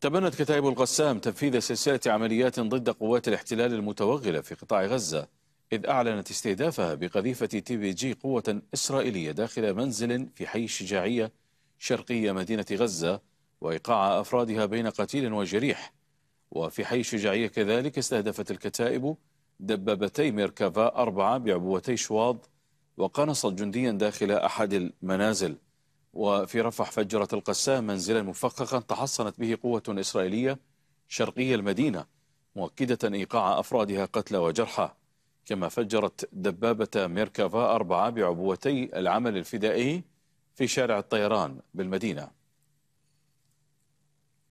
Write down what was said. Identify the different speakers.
Speaker 1: تبنت كتائب القسام تنفيذ سلسلة عمليات ضد قوات الاحتلال المتوغلة في قطاع غزة إذ أعلنت استهدافها بقذيفة تي بي جي قوة إسرائيلية داخل منزل في حي الشجاعية شرقية مدينة غزة وإيقاع أفرادها بين قتيل وجريح وفي حي الشجاعية كذلك استهدفت الكتائب دبابتي ميركافا أربعة بعبوتي شواض وقنصت جنديا داخل أحد المنازل وفي رفح فجرت القسام منزلا مفخخا تحصنت به قوة إسرائيلية شرقي المدينة مؤكدة إيقاع أفرادها قتلى وجرحى كما فجرت دبابة ميركافا أربعة بعبوتي العمل الفدائي في شارع الطيران بالمدينة